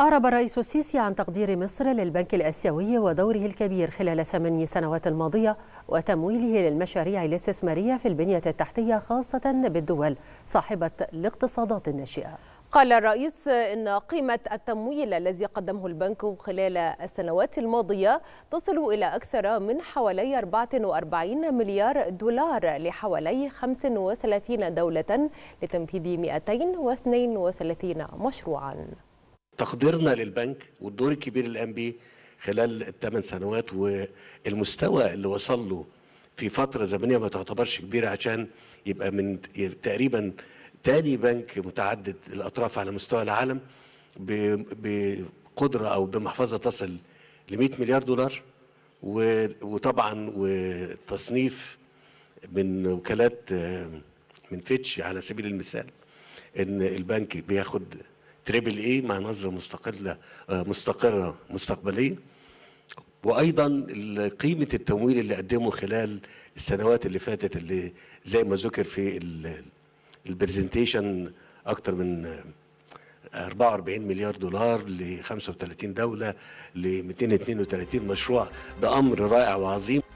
أعرب الرئيس السيسي عن تقدير مصر للبنك الآسيوي ودوره الكبير خلال ثماني سنوات الماضية وتمويله للمشاريع الاستثمارية في البنية التحتية خاصة بالدول صاحبة الاقتصادات الناشئة قال الرئيس إن قيمة التمويل الذي قدمه البنك خلال السنوات الماضية تصل إلى أكثر من حوالي 44 مليار دولار لحوالي 35 دولة لتنفيذ 232 مشروعاً تقديرنا للبنك والدور الكبير اللي قام بيه خلال الثمان سنوات والمستوى اللي وصل له في فتره زمنيه ما تعتبرش كبيره عشان يبقى من تقريبا ثاني بنك متعدد الاطراف على مستوى العالم بقدره او بمحفظه تصل ل 100 مليار دولار وطبعا وتصنيف من وكالات آه، من فيتش على سبيل المثال ان البنك بياخد تريبل اي مع نظره مستقله آه، مستقره مستقبليه وايضا قيمه التمويل اللي قدمه خلال السنوات اللي فاتت اللي زي ما ذكر في البرزنتيشن اكتر من 44 مليار دولار ل 35 دوله ل 232 مشروع ده امر رائع وعظيم